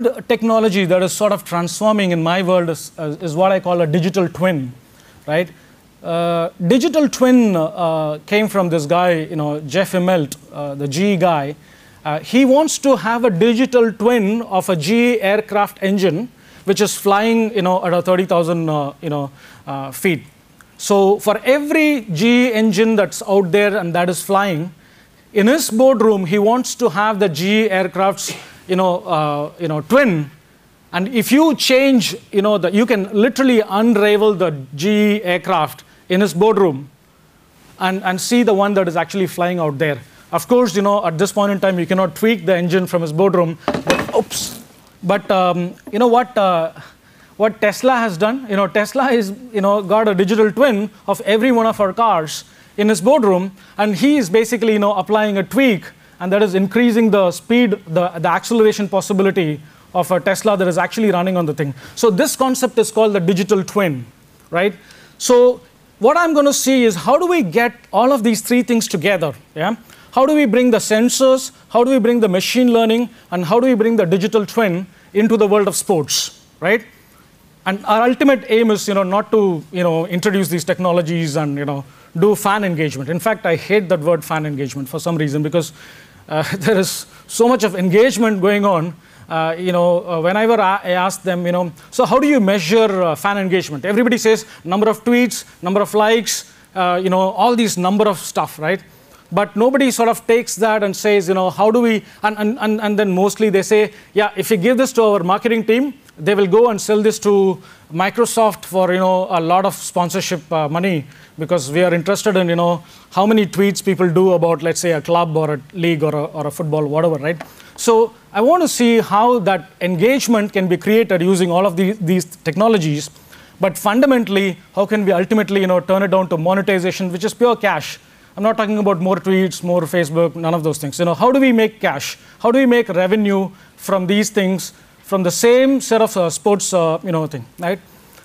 The technology that is sort of transforming in my world is, is what I call a digital twin, right? Uh, digital twin uh, uh came from this guy, you know, Jeff Immelt, uh, the GE guy. Uh, he wants to have a digital twin of a GE aircraft engine, which is flying, you know, at a 30,000, you know, feet. So for every GE engine that's out there and that is flying, in his boardroom, he wants to have the GE aircraft's you know, uh, you know, twin, and if you change, you know, the, you can literally unravel the GE aircraft in his boardroom and, and see the one that is actually flying out there. Of course, you know, at this point in time, you cannot tweak the engine from his boardroom. But, oops. But um, you know what? Uh, what Tesla has done, you know, Tesla is, you know, got a digital twin of every one of our cars in his boardroom, and he is basically, you know, applying a tweak and that is increasing the speed, the, the acceleration possibility of a Tesla that is actually running on the thing. So this concept is called the digital twin, right? So what I'm going to see is how do we get all of these three things together, yeah? How do we bring the sensors, how do we bring the machine learning, and how do we bring the digital twin into the world of sports, right? And our ultimate aim is, you know, not to, you know, introduce these technologies and, you know, do fan engagement. In fact, I hate that word fan engagement for some reason because uh, there is so much of engagement going on. Uh, you know, uh, whenever I ask them, you know, so how do you measure fan engagement? Everybody says number of tweets, number of likes, you know, all these number of stuff, right? but nobody sort of takes that and says, you know, how do we, and, and, and, and then mostly they say, yeah, if we give this to our marketing team, they will go and sell this to Microsoft for you know a lot of sponsorship uh, money because we are interested in you know how many tweets people do about let's say a club or a league or a, or a football whatever right so I want to see how that engagement can be created using all of these technologies but fundamentally how can we ultimately you know turn it down to monetization which is pure cash I'm not talking about more tweets, more Facebook, none of those things. You know, how do we make cash? How do we make revenue from these things from the same set of uh, sports, uh, you know, thing, right?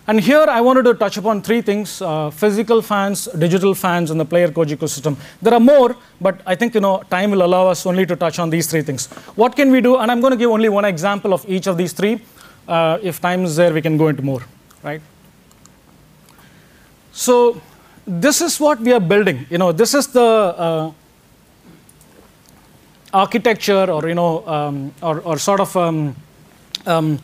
And here I wanted to touch upon three things, uh, physical fans, digital fans, and the player coach ecosystem. There are more, but I think, you know, time will allow us only to touch on these three things. What can we do? And I'm going to give only one example of each of these three. Uh, if time is there, we can go into more, right? So this is what we are building. You know, this is the uh, architecture or, you know, um, or, or sort of um, um,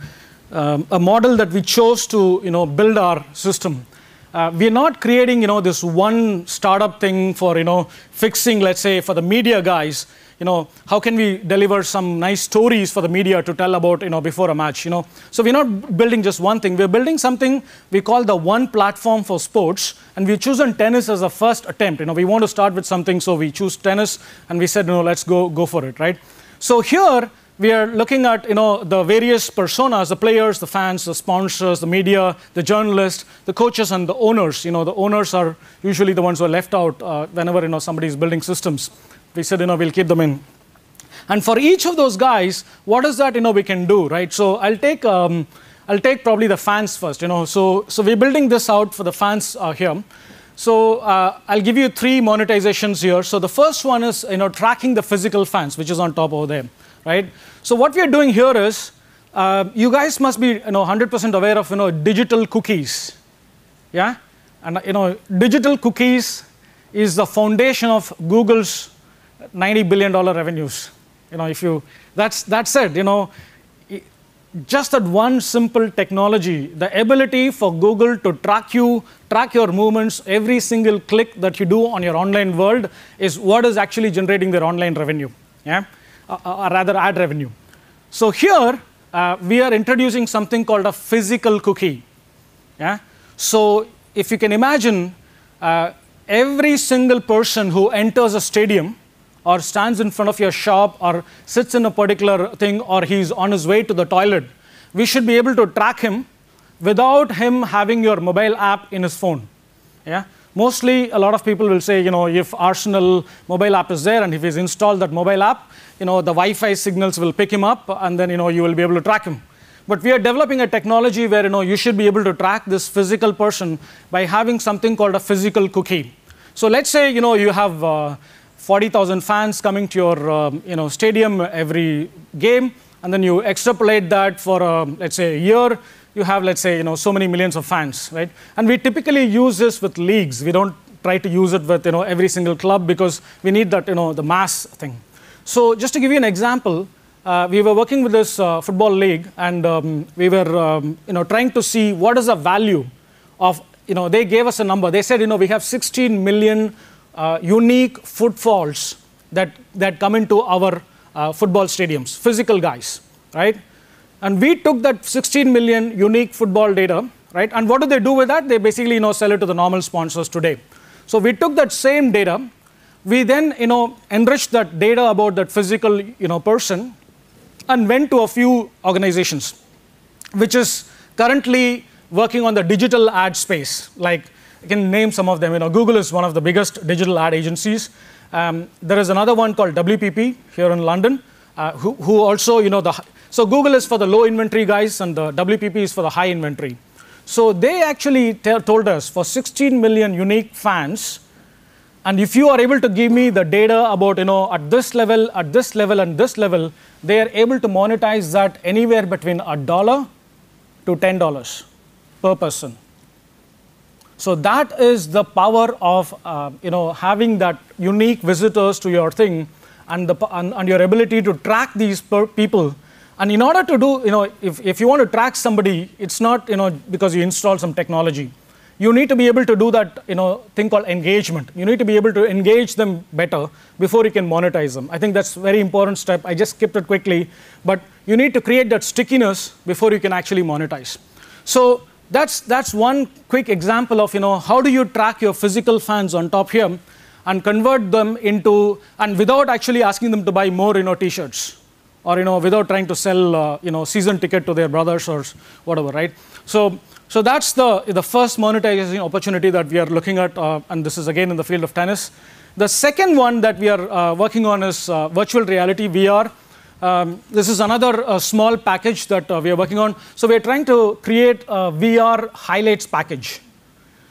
um, a model that we chose to you know build our system. Uh, we're not creating you know this one startup thing for you know fixing let's say for the media guys you know how can we deliver some nice stories for the media to tell about you know before a match you know so we're not building just one thing we're building something we call the one platform for sports and we've chosen tennis as a first attempt you know we want to start with something so we choose tennis and we said you know let's go go for it right so here we are looking at you know the various personas the players the fans the sponsors the media the journalists the coaches and the owners you know the owners are usually the ones who are left out uh, whenever you know somebody is building systems we said you know we'll keep them in and for each of those guys what is that you know we can do right so i'll take um, i'll take probably the fans first you know so so we're building this out for the fans uh, here so uh, I'll give you three monetizations here. So the first one is you know tracking the physical fans, which is on top over there right? So what we are doing here is, uh, you guys must be you know 100% aware of you know digital cookies, yeah, and you know digital cookies is the foundation of Google's 90 billion dollar revenues. You know if you that's that's it. You know just that one simple technology, the ability for Google to track you, track your movements, every single click that you do on your online world is what is actually generating their online revenue. Yeah or uh, uh, uh, rather ad revenue. So here we are introducing something called a physical cookie. Yeah? So if you can imagine, every single person who enters a stadium or stands in front of your shop or sits in a particular thing or he's on his way to the toilet, we should be able to track him without him having your mobile app in his phone. Yeah? Mostly, a lot of people will say, you know, if Arsenal mobile app is there and if he's installed that mobile app, you know, the Wi-Fi signals will pick him up and then, you know, you will be able to track him. But we are developing a technology where, you know, you should be able to track this physical person by having something called a physical cookie. So let's say, you know, you have uh, 40,000 fans coming to your, um, you know, stadium every game, and then you extrapolate that for, uh, let's say, a year, you have, let's say, you know, so many millions of fans, right? And we typically use this with leagues. We don't try to use it with, you know, every single club because we need that, you know, the mass thing. So just to give you an example, uh, we were working with this uh, football league and um, we were um, you know, trying to see what is the value of, you know, they gave us a number. They said, you know, we have 16 million uh, unique footfalls that, that come into our uh, football stadiums, physical guys, right? And we took that 16 million unique football data, right? And what do they do with that? They basically, you know, sell it to the normal sponsors today. So we took that same data we then, you know, enriched that data about that physical, you know, person and went to a few organizations, which is currently working on the digital ad space. Like, I can name some of them. You know, Google is one of the biggest digital ad agencies. Um, there is another one called WPP here in London, uh, who, who also, you know, the, so Google is for the low inventory guys and the WPP is for the high inventory. So they actually told us for 16 million unique fans, and if you are able to give me the data about, you know, at this level, at this level, and this level, they are able to monetize that anywhere between a dollar to $10 per person. So that is the power of, uh, you know, having that unique visitors to your thing and, the, and, and your ability to track these people. And in order to do, you know, if, if you want to track somebody, it's not, you know, because you install some technology you need to be able to do that, you know, thing called engagement. You need to be able to engage them better before you can monetize them. I think that's a very important step. I just skipped it quickly, but you need to create that stickiness before you can actually monetize. So that's that's one quick example of you know how do you track your physical fans on top here and convert them into and without actually asking them to buy more you know t-shirts or you know without trying to sell uh, you know season ticket to their brothers or whatever right so so that's the, the first monetization opportunity that we are looking at, uh, and this is again in the field of tennis. The second one that we are uh, working on is uh, virtual reality, VR. Um, this is another uh, small package that uh, we are working on. So we are trying to create a VR highlights package.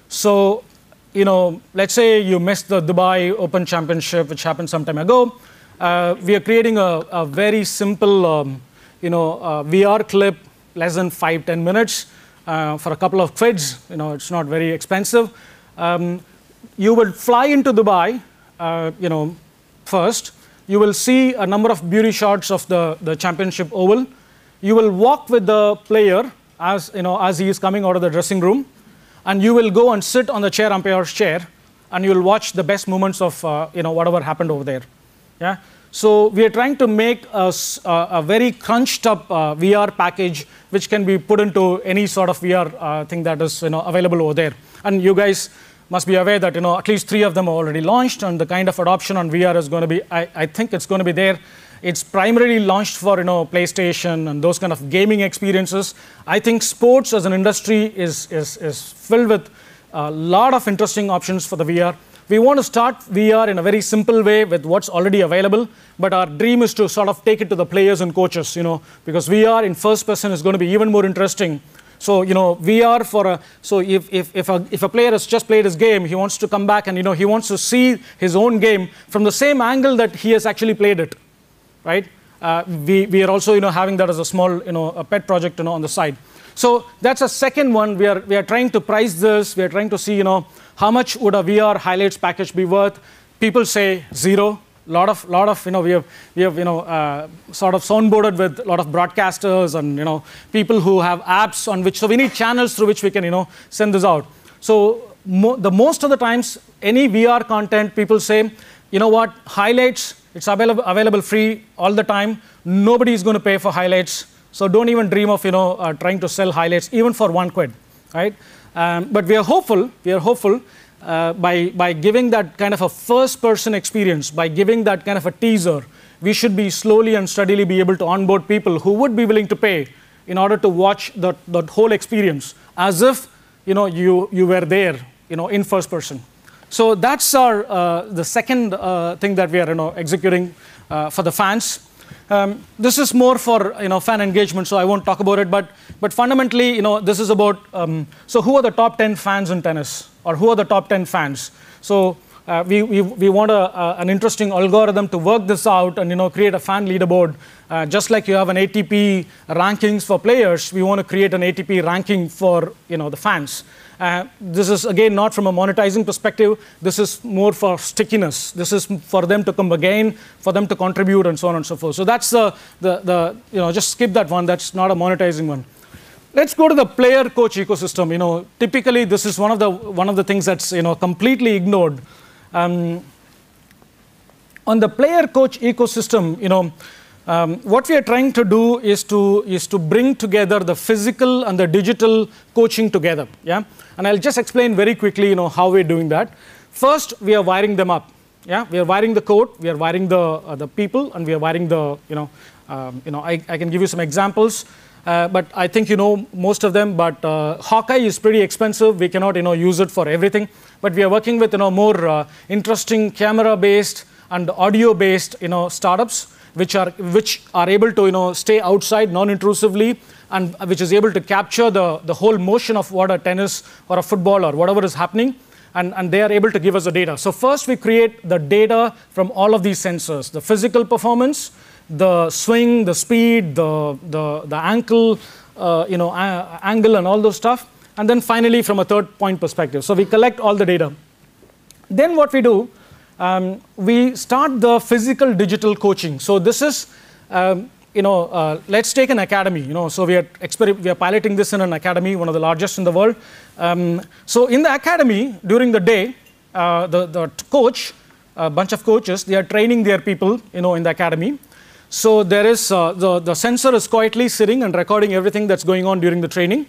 So, you know, let's say you missed the Dubai Open Championship, which happened some time ago. Uh, we are creating a, a very simple, um, you know, VR clip, less than five, 10 minutes uh, for a couple of quids. You know, it's not very expensive. Um, you will fly into Dubai, uh, you know, first. You will see a number of beauty shots of the, the championship oval. You will walk with the player as, you know, as he is coming out of the dressing room. And you will go and sit on the chair umpire's chair and you'll watch the best moments of, uh, you know, whatever happened over there. Yeah? So we are trying to make a, a very crunched up uh, VR package which can be put into any sort of VR uh, thing that is you know, available over there. And you guys must be aware that you know, at least three of them are already launched and the kind of adoption on VR is going to be, I, I think it's going to be there it's primarily launched for you know PlayStation and those kind of gaming experiences. I think sports as an industry is is, is filled with a uh, lot of interesting options for the VR. We want to start VR in a very simple way with what's already available, but our dream is to sort of take it to the players and coaches, you know, because VR in first person is going to be even more interesting so, you know, VR for a, so if, if, if, a, if a player has just played his game, he wants to come back and, you know, he wants to see his own game from the same angle that he has actually played it, right? Uh, we, we are also, you know, having that as a small, you know, a pet project, you know, on the side. So that's a second one. We are, we are trying to price this. We are trying to see, you know, how much would a VR highlights package be worth? People say zero. Lot of, lot of, you know, we have, we have, you know, uh, sort of soundboarded with a lot of broadcasters and, you know, people who have apps on which, so we need channels through which we can, you know, send this out. So mo the most of the times, any VR content, people say, you know what, highlights, it's available, available free all the time. Nobody is going to pay for highlights. So don't even dream of, you know, uh, trying to sell highlights even for one quid, right? Um, but we are hopeful, we are hopeful uh, by, by giving that kind of a first person experience, by giving that kind of a teaser, we should be slowly and steadily be able to onboard people who would be willing to pay in order to watch that, that whole experience as if you know you, you were there you know in first person. So that's our uh, the second uh, thing that we are you know executing uh, for the fans. Um, this is more for you know fan engagement, so I won't talk about it. But but fundamentally, you know, this is about um, so who are the top 10 fans in tennis, or who are the top 10 fans? So uh, we, we, we want a, an interesting algorithm to work this out and you know create a fan leaderboard. Uh, just like you have an ATP rankings for players, we want to create an ATP ranking for you know the fans. Uh, this is again not from a monetizing perspective. This is more for stickiness. This is for them to come again, for them to contribute, and so on and so forth. So that's the the, the you know just skip that one. That's not a monetizing one let's go to the player coach ecosystem you know typically this is one of the one of the things that's you know completely ignored um, on the player coach ecosystem, you know, um, what we are trying to do is to is to bring together the physical and the digital coaching together. Yeah, and I'll just explain very quickly, you know, how we're doing that. First, we are wiring them up. Yeah, we are wiring the code, we are wiring the uh, the people, and we are wiring the you know, um, you know, I, I can give you some examples. Uh, but I think you know most of them. But uh, Hawkeye is pretty expensive. We cannot you know use it for everything. But we are working with you know more uh, interesting camera-based and audio-based you know startups which are which are able to you know stay outside non-intrusively and uh, which is able to capture the the whole motion of what a tennis or a football or whatever is happening. And, and, they are able to give us the data. So first we create the data from all of these sensors, the physical performance, the swing, the speed, the, the, the ankle, uh, you know, angle and all those stuff. And then finally from a third point perspective. So we collect all the data. Then what we do, um, we start the physical digital coaching. So this is, um, you know, uh, let's take an academy. You know, so we are we are piloting this in an academy, one of the largest in the world. Um, so in the academy during the day, uh, the the coach, a bunch of coaches, they are training their people. You know, in the academy, so there is, uh, the, the sensor is quietly sitting and recording everything that's going on during the training.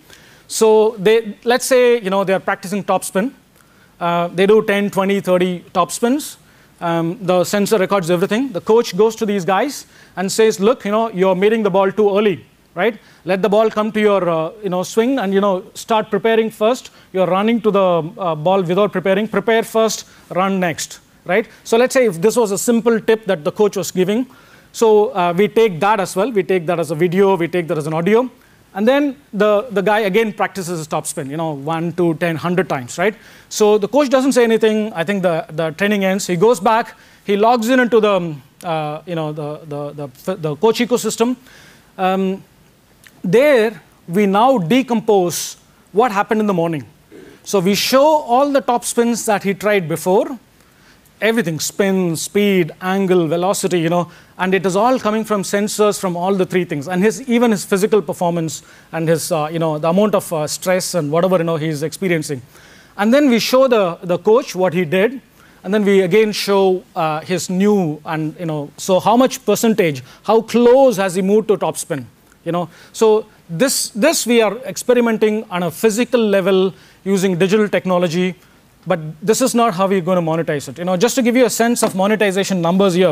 So they, let's say, you know, they're practicing topspin. Uh, they do 10, 20, 30 topspins. Um, the sensor records everything. The coach goes to these guys and says, look, you know, you're meeting the ball too early, right? Let the ball come to your, uh, you know, swing and, you know, start preparing first. You're running to the uh, ball without preparing. Prepare first, run next, right? So let's say if this was a simple tip that the coach was giving, so uh, we take that as well. We take that as a video. We take that as an audio. And then the, the guy again practices his top spin, you know, one, two, ten, hundred times, right? So the coach doesn't say anything. I think the, the training ends. He goes back. He logs in into the, um, uh, you know, the, the, the, the coach ecosystem. Um, there, we now decompose what happened in the morning. So we show all the top spins that he tried before everything spin, speed, angle, velocity, you know, and it is all coming from sensors from all the three things. And his even his physical performance and his, uh, you know, the amount of uh, stress and whatever, you know, he's experiencing. And then we show the, the coach what he did. And then we again show uh, his new and, you know, so how much percentage, how close has he moved to top spin, you know. So this, this we are experimenting on a physical level using digital technology but this is not how we're going to monetize it. You know, just to give you a sense of monetization numbers here,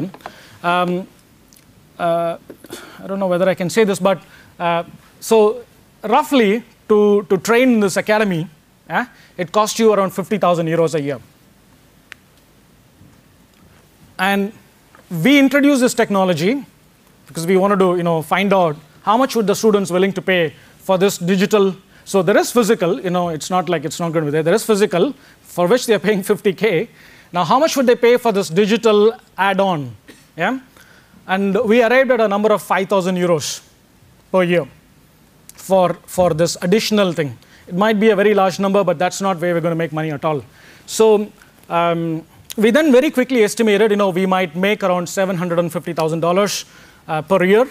um, uh, I don't know whether I can say this, but uh, so roughly to, to train this academy, eh, it costs you around 50,000 euros a year. And we introduced this technology because we wanted to you know, find out how much would the students willing to pay for this digital so there is physical, you know, it's not like it's not going to be there. There is physical for which they are paying 50K. Now, how much would they pay for this digital add on? Yeah? And we arrived at a number of 5,000 euros per year for, for this additional thing. It might be a very large number, but that's not where we're going to make money at all. So um, we then very quickly estimated, you know, we might make around $750,000 uh, per year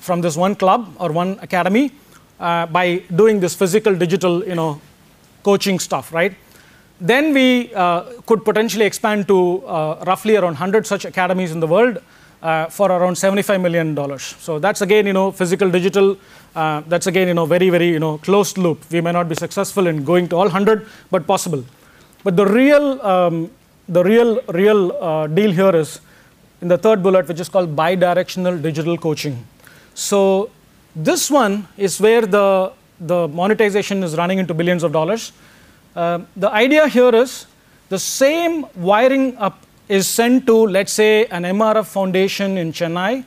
from this one club or one academy uh, by doing this physical digital you know coaching stuff right then we uh, could potentially expand to uh, roughly around 100 such academies in the world uh, for around 75 million dollars so that's again you know physical digital uh, that's again you know very very you know closed loop we may not be successful in going to all 100 but possible but the real um, the real real uh, deal here is in the third bullet which is called bidirectional digital coaching so this one is where the, the monetization is running into billions of dollars. Uh, the idea here is the same wiring up is sent to, let's say, an MRF foundation in Chennai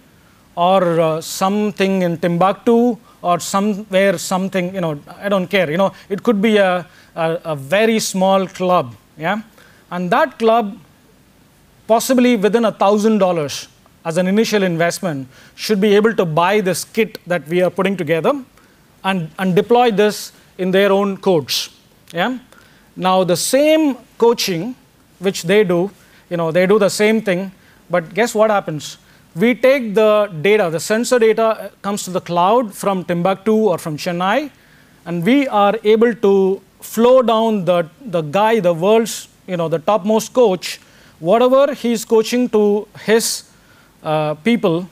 or uh, something in Timbuktu or somewhere something, you know, I don't care. You know, it could be a, a, a very small club, yeah? And that club, possibly within a $1,000, as an initial investment should be able to buy this kit that we are putting together and, and deploy this in their own codes. Yeah? Now the same coaching which they do, you know, they do the same thing, but guess what happens? We take the data, the sensor data uh, comes to the cloud from Timbuktu or from Chennai, and we are able to flow down the, the guy, the world's, you know, the topmost coach, whatever he's coaching to his uh, people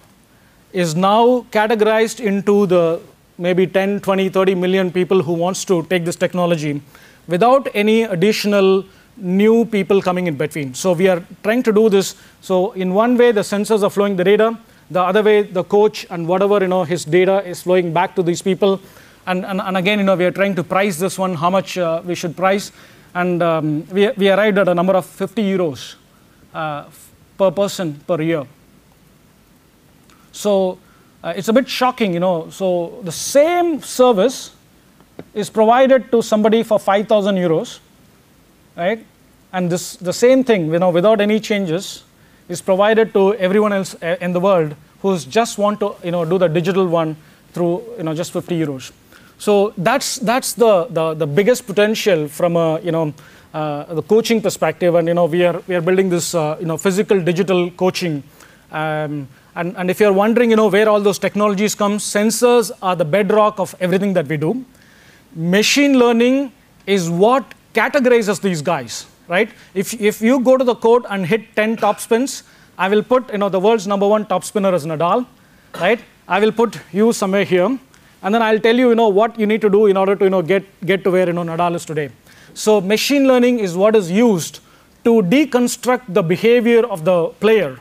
is now categorized into the maybe 10, 20, 30 million people who wants to take this technology without any additional new people coming in between. So we are trying to do this. So in one way, the sensors are flowing the data. The other way, the coach and whatever, you know, his data is flowing back to these people. And, and, and again, you know, we are trying to price this one, how much uh, we should price. And um, we, we arrived at a number of 50 euros uh, per person per year. So uh, it's a bit shocking, you know. So the same service is provided to somebody for 5,000 euros, right? And this the same thing, you know, without any changes, is provided to everyone else uh, in the world who's just want to, you know, do the digital one through, you know, just 50 euros. So that's that's the the, the biggest potential from a, you know. Uh, the coaching perspective, and you know we are we are building this uh, you know physical digital coaching um, and, and if you're wondering, you know, where all those technologies come, sensors are the bedrock of everything that we do. Machine learning is what categorizes these guys, right? If, if you go to the code and hit 10 top spins, I will put, you know, the world's number one top spinner is Nadal, right? I will put you somewhere here, and then I'll tell you, you know, what you need to do in order to, you know, get, get to where, you know, Nadal is today. So machine learning is what is used to deconstruct the behavior of the player,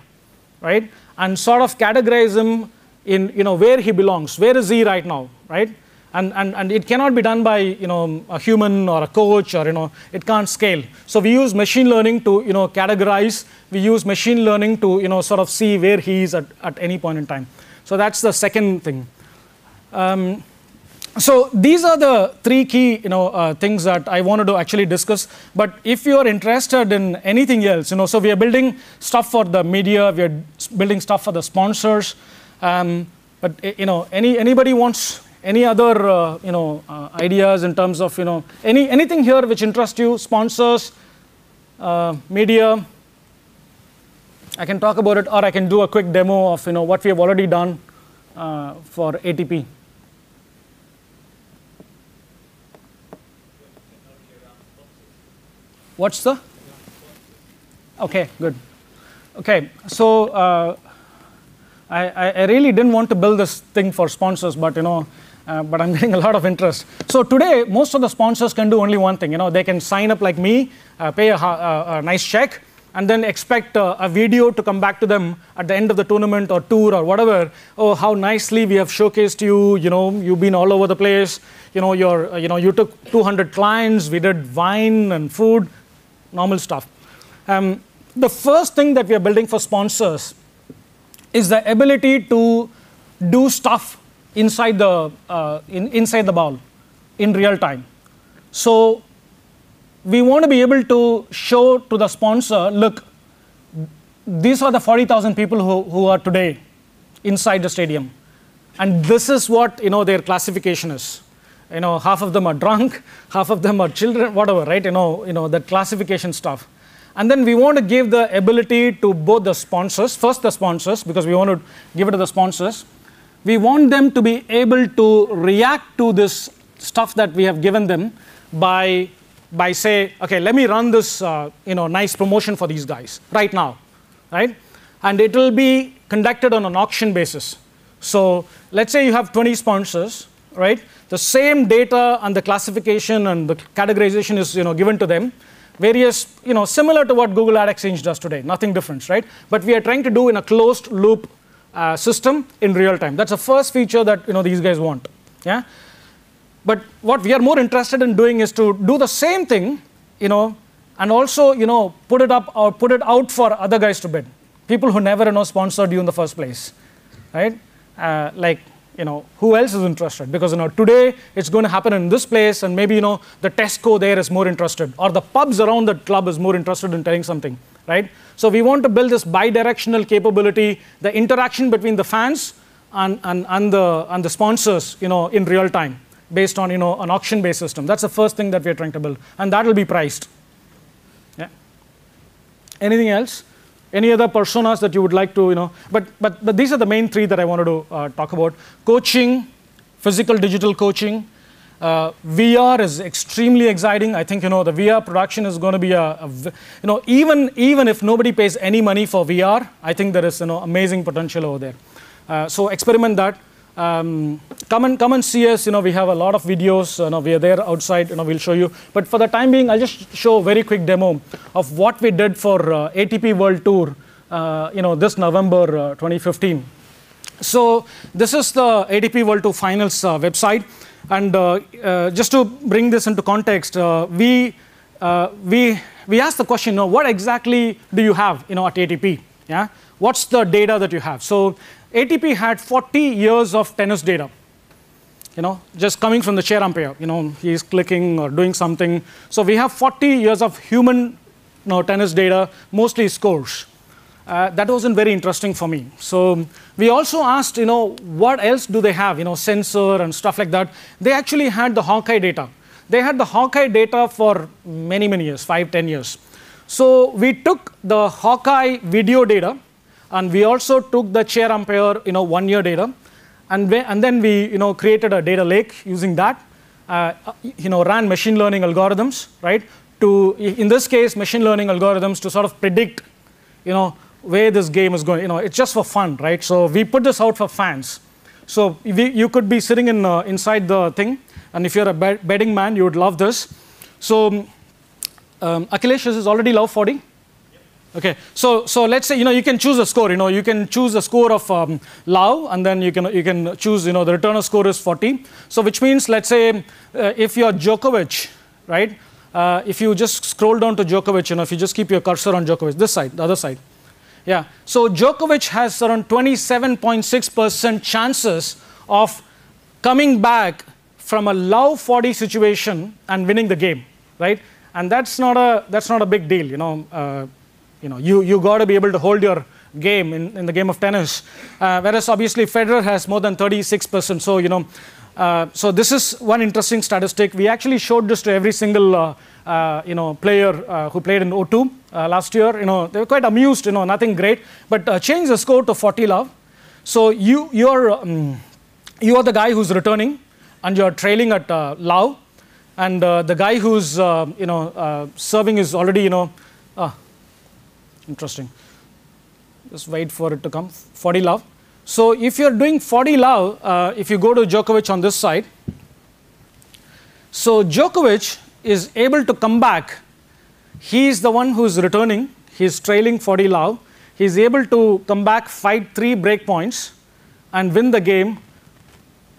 right? and sort of categorize him in you know where he belongs where is he right now right and, and, and it cannot be done by you know a human or a coach or you know it can't scale so we use machine learning to you know categorize we use machine learning to you know sort of see where he is at, at any point in time so that's the second thing um, so these are the three key you know uh, things that i wanted to actually discuss but if you are interested in anything else you know so we are building stuff for the media we are building stuff for the sponsors um, but eh, you know any anybody wants any other uh, you know uh, ideas in terms of you know any anything here which interests you sponsors uh, media i can talk about it or i can do a quick demo of you know what we have already done uh, for atp What's the? Okay, good. Okay, so uh, I, I really didn't want to build this thing for sponsors, but you know, uh, but I'm getting a lot of interest. So today, most of the sponsors can do only one thing. You know, they can sign up like me, uh, pay a, a, a, nice check, and then expect uh, a video to come back to them at the end of the tournament or tour or whatever. Oh, how nicely we have showcased you. You know, you've been all over the place. You know, you you know, you took 200 clients. We did wine and food normal stuff. Um, the first thing that we are building for sponsors is the ability to do stuff inside the, uh, in, inside the ball in real time. So we want to be able to show to the sponsor, look, these are the 40,000 people who, who are today inside the stadium. And this is what you know, their classification is you know, half of them are drunk, half of them are children, whatever, right? You know, you know, the classification stuff. And then we want to give the ability to both the sponsors, first the sponsors, because we want to give it to the sponsors. We want them to be able to react to this stuff that we have given them by, by say, okay, let me run this, uh, you know, nice promotion for these guys right now, right? And it will be conducted on an auction basis. So let's say you have 20 sponsors, right? The same data and the classification and the categorization is you know, given to them. Various, you know, similar to what Google Ad Exchange does today, nothing different, right? But we are trying to do in a closed loop uh, system in real time. That's the first feature that you know these guys want. Yeah. But what we are more interested in doing is to do the same thing, you know, and also you know put it up or put it out for other guys to bid. People who never you know sponsored you in the first place, right? Uh, like you know, who else is interested? Because, you know, today it's going to happen in this place and maybe, you know, the Tesco there is more interested or the pubs around the club is more interested in telling something, right? So we want to build this bidirectional capability, the interaction between the fans and, and, and, the, and the sponsors, you know, in real time based on, you know, an auction-based system. That's the first thing that we're trying to build and that will be priced. Yeah. Anything else? Any other personas that you would like to, you know, but, but, but these are the main three that I wanted to uh, talk about. Coaching, physical digital coaching. Uh, VR is extremely exciting. I think, you know, the VR production is going to be a, a, you know, even, even if nobody pays any money for VR, I think there is, you know, amazing potential over there. Uh, so experiment that. Um, come and come and see us. You know, we have a lot of videos. You know, we are there outside. You know, we'll show you. But for the time being, I'll just show a very quick demo of what we did for uh, ATP World Tour. Uh, you know, this November uh, 2015. So this is the ATP World Tour Finals uh, website, and uh, uh, just to bring this into context, we we we asked the question, you know, what exactly do you have, you know, at ATP? Yeah, what's the data that you have? So ATP had 40 years of tennis data. You know, just coming from the chair umpire, you know, he's clicking or doing something. So we have 40 years of human you know, tennis data, mostly scores. Uh, that wasn't very interesting for me. So we also asked, you know, what else do they have? You know, sensor and stuff like that. They actually had the Hawkeye data. They had the Hawkeye data for many, many years, five, ten years. So we took the Hawkeye video data and we also took the chair umpire, you know, one year data. And, we, and then we, you know, created a data lake using that. Uh, you know, ran machine learning algorithms, right? To, in this case, machine learning algorithms to sort of predict, you know, where this game is going. You know, it's just for fun, right? So we put this out for fans. So we, you could be sitting in, uh, inside the thing, and if you're a betting man, you would love this. So um, is already love 40. Okay, so so let's say you know you can choose a score. You know you can choose a score of um, Lao, and then you can you can choose you know the returner score is 40. So which means let's say uh, if you're Djokovic, right? Uh, if you just scroll down to Djokovic, you know if you just keep your cursor on Djokovic, this side, the other side, yeah. So Djokovic has around 27.6% chances of coming back from a Lao 40 situation and winning the game, right? And that's not a that's not a big deal, you know. Uh, you know, you, you got to be able to hold your game in, in the game of tennis. Uh, whereas obviously Federer has more than 36%. So, you know, uh, so this is one interesting statistic. We actually showed this to every single, uh, uh you know, player uh, who played in O2 uh, last year. You know, they were quite amused, you know, nothing great. But change the score to 40 love. So you, you're, um, you are the guy who's returning and you're trailing at uh, love. And the guy who's, you know, serving is already, you know, interesting. Just wait for it to come, 40 love. So if you're doing 40 love, uh, if you go to Djokovic on this side, so Djokovic is able to come back. He is the one who's returning. He's trailing 40 love. He's able to come back, fight three break points, and win the game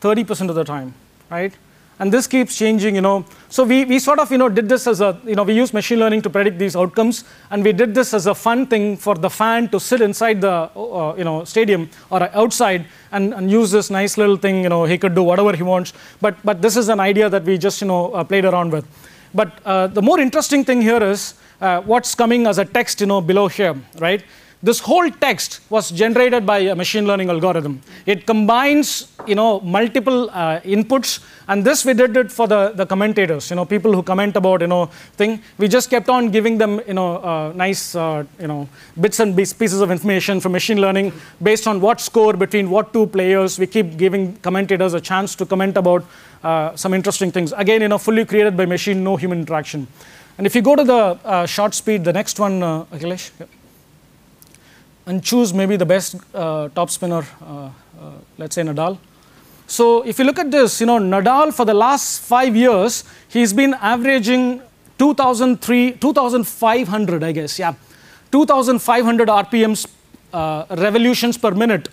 30% of the time, right? and this keeps changing, you know. So we, we sort of, you know, did this as a, you know, we use machine learning to predict these outcomes, and we did this as a fun thing for the fan to sit inside the, uh, you know, stadium or outside and, and use this nice little thing, you know, he could do whatever he wants. But, but this is an idea that we just, you know, uh, played around with. But uh, the more interesting thing here is uh, what's coming as a text, you know, below here, right? This whole text was generated by a machine learning algorithm. It combines, you know, multiple uh, inputs, and this we did it for the, the commentators, you know, people who comment about, you know, thing. We just kept on giving them, you know, uh, nice, uh, you know, bits and pieces of information from machine learning based on what score between what two players. We keep giving commentators a chance to comment about uh, some interesting things. Again, you know, fully created by machine, no human interaction. And if you go to the uh, short speed, the next one, uh, Akhilesh. Yeah and choose maybe the best uh, top spinner, uh, uh, let's say Nadal. So if you look at this, you know, Nadal for the last five years, he's been averaging 2,500, I guess, yeah, 2,500 RPMs, uh, revolutions per minute.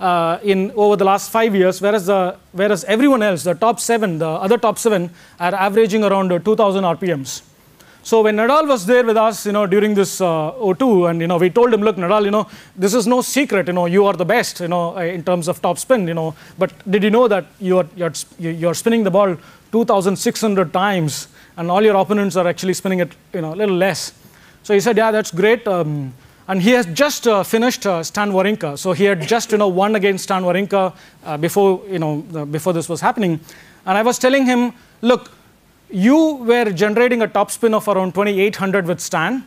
Uh, in over the last five years, whereas the whereas everyone else, the top seven, the other top seven, are averaging around 2,000 RPMs. So when Nadal was there with us, you know, during this uh, O2, and you know, we told him, look, Nadal, you know, this is no secret, you know, you are the best, you know, uh, in terms of top spin, you know. But did you know that you are you're, you're spinning the ball 2,600 times, and all your opponents are actually spinning it, you know, a little less. So he said, yeah, that's great. Um, and he has just uh, finished uh, Stan Wawrinka. So he had just, you know, won against Stan Wawrinka uh, before, you know, before this was happening. And I was telling him, look you were generating a top spin of around 2800 with Stan,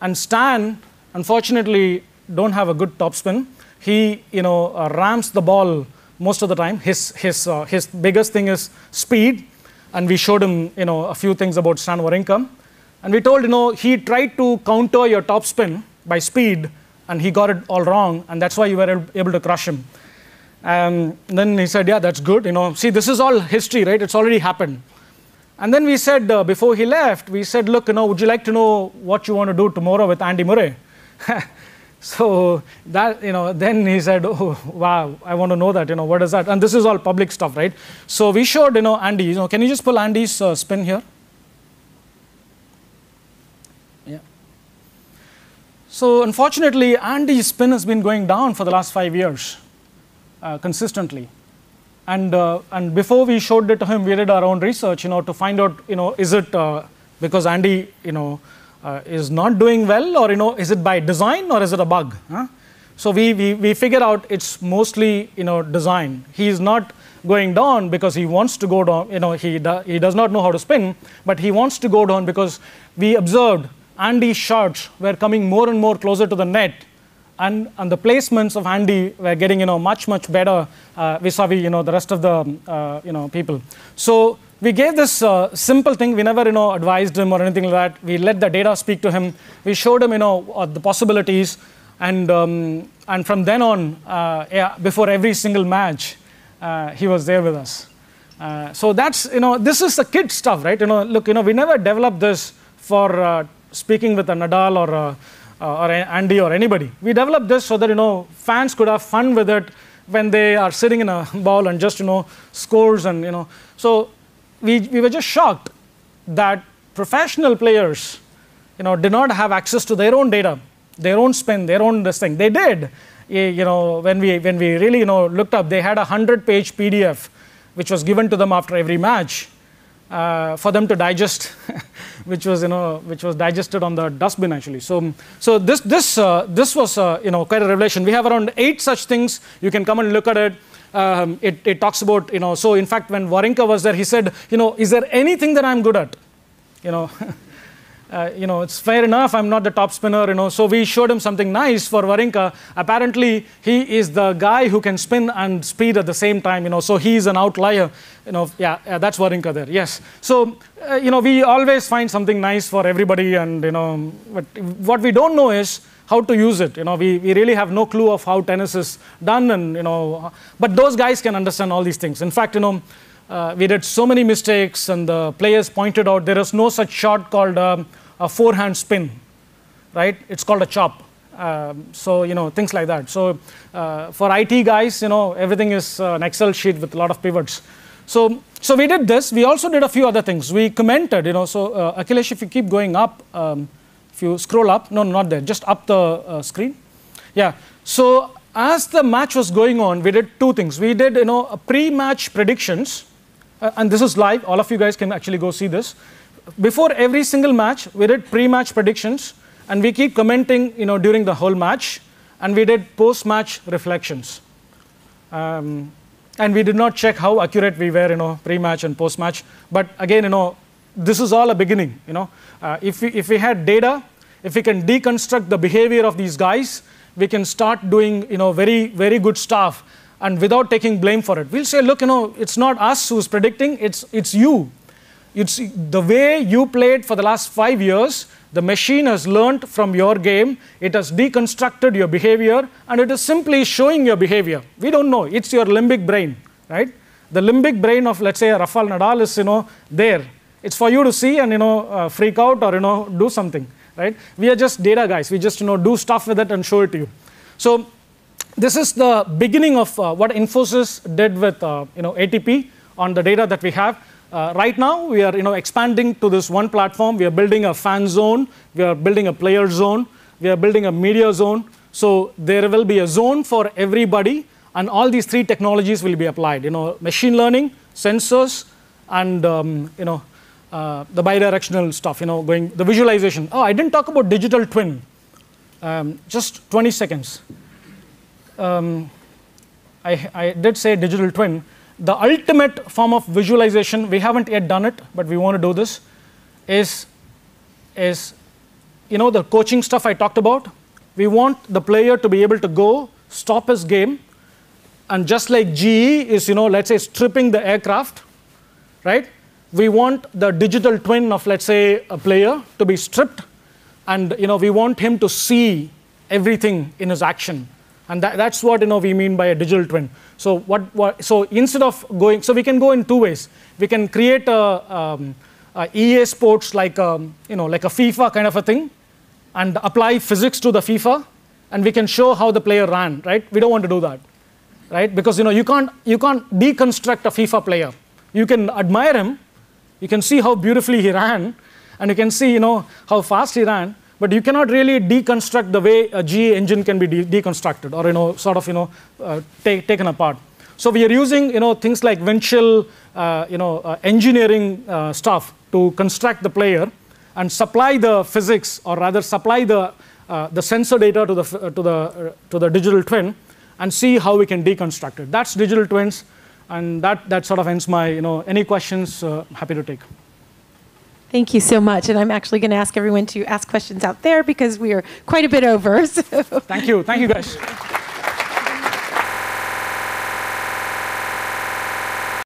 and Stan, unfortunately, don't have a good top spin. He, you know, uh, rams the ball most of the time. His his uh, his biggest thing is speed, and we showed him, you know, a few things about Stan Wawrinka, and we told, you know, he tried to counter your top spin by speed, and he got it all wrong, and that's why you were able to crush him. and um, then he said, yeah, that's good. You know, see, this is all history, right? It's already happened. And then we said, uh, before he left, we said, look, you know, would you like to know what you want to do tomorrow with Andy Murray? so that, you know, then he said, oh, wow, I want to know that, you know, what is that? And this is all public stuff, right? So we showed, you know, Andy, you know, can you just pull Andy's uh, spin here? Yeah. So unfortunately, Andy's spin has been going down for the last five years uh, consistently. And, uh, and before we showed it to him, we did our own research, you know, to find out, you know, is it uh, because Andy, you know, uh, is not doing well or, you know, is it by design or is it a bug? Huh? So we, we, we figure out it's mostly, you know, design. He is not going down because he wants to go down, you know, he, do, he does not know how to spin, but he wants to go down because we observed Andy's shots were coming more and more closer to the net and, and the placements of Andy were getting you know much much better uh, vis-a-vis you know the rest of the um, uh, you know people. So we gave this uh, simple thing. We never, you know, advised him or anything like that. We let the data speak to him. We showed him, you know, uh, the possibilities, and um, and from then on, uh, yeah, before every single match, uh, he was there with us. so that's, you know, this is the kid stuff, right? You know, look, you know, we never developed this for speaking with a Nadal or. A, uh, or Andy or anybody. We developed this so that you know fans could have fun with it when they are sitting in a ball and just you know scores and you know. So we we were just shocked that professional players, you know, did not have access to their own data, their own spin, their own this thing. They did. You know, when we when we really you know looked up, they had a hundred page PDF, which was given to them after every match uh, for them to digest, which was you know which was digested on the dustbin actually. So so this this uh, this was uh, you know quite a revelation. We have around eight such things. You can come and look at it. Um, it. It talks about you know. So in fact, when Warinka was there, he said you know is there anything that I'm good at, you know. uh, you know, it's fair enough, I'm not the top spinner, you know. So we showed him something nice for Varinka. Apparently, he is the guy who can spin and speed at the same time, you know. So he's an outlier, you know. Yeah, yeah that's Varinka there, yes. So, uh, you know, we always find something nice for everybody and, you know, but what we don't know is how to use it. You know, we, we really have no clue of how tennis is done and, you know, but those guys can understand all these things. In fact, you know, uh, we did so many mistakes and the players pointed out there is no such shot called um, a forehand spin, right? It's called a chop. Um, so, you know, things like that. So, uh, for IT guys, you know, everything is uh, an Excel sheet with a lot of pivots. So, so we did this. We also did a few other things. We commented, you know, so uh, Akhilesh, if you keep going up, um, if you scroll up, no, not there, just up the uh, screen. Yeah. So, as the match was going on, we did two things. We did, you know, pre-match predictions uh, and this is live, all of you guys can actually go see this. Before every single match, we did pre-match predictions, and we keep commenting you know, during the whole match, and we did post-match reflections. Um, and we did not check how accurate we were, you know, pre-match and post-match. But again, you know, this is all a beginning, you know. Uh, if, we, if we had data, if we can deconstruct the behavior of these guys, we can start doing, you know, very, very good stuff and without taking blame for it. We'll say, look, you know, it's not us who's predicting, it's, it's you. It's the way you played for the last five years, the machine has learned from your game, it has deconstructed your behavior, and it is simply showing your behavior. We don't know, it's your limbic brain, right? The limbic brain of, let's say, Rafael Nadal is, you know, there. It's for you to see and, you know, uh, freak out or, you know, do something, right? We are just data guys. We just, you know, do stuff with it and show it to you. So this is the beginning of uh, what Infosys did with uh, you know, ATP on the data that we have. Uh, right now, we are you know, expanding to this one platform. We are building a fan zone. We are building a player zone. We are building a media zone. So there will be a zone for everybody, and all these three technologies will be applied. You know, machine learning, sensors, and um, you know, uh, the bidirectional stuff. You know, going the visualization. Oh, I didn't talk about digital twin. Um, just 20 seconds um, I, I did say digital twin. The ultimate form of visualization, we haven't yet done it, but we want to do this, is, is you know, the coaching stuff I talked about. We want the player to be able to go, stop his game, and just like GE is, you know, let's say stripping the aircraft, right? We want the digital twin of, let's say, a player to be stripped, and you know, we want him to see everything in his action. And that, that's what you know we mean by a digital twin. So what, what so instead of going, so we can go in two ways. We can create a, um, a EA Sports like a, um, you know like a FIFA kind of a thing, and apply physics to the FIFA, and we can show how the player ran. Right? We don't want to do that, right? Because you know you can't you can't deconstruct a FIFA player. You can admire him, you can see how beautifully he ran, and you can see you know how fast he ran, but you cannot really deconstruct the way a GE engine can be de deconstructed or, you know, sort of, you know, uh, taken apart. So we are using, you know, things like ventral, uh, you know, uh, engineering uh, stuff to construct the player and supply the physics or rather supply the, uh, the sensor data to the, to, the, uh, to the digital twin and see how we can deconstruct it. That's digital twins and that, that sort of ends my, you know, any questions, happy to take. Thank you so much. And I'm actually going to ask everyone to ask questions out there because we are quite a bit over. So. Thank you. Thank you, guys.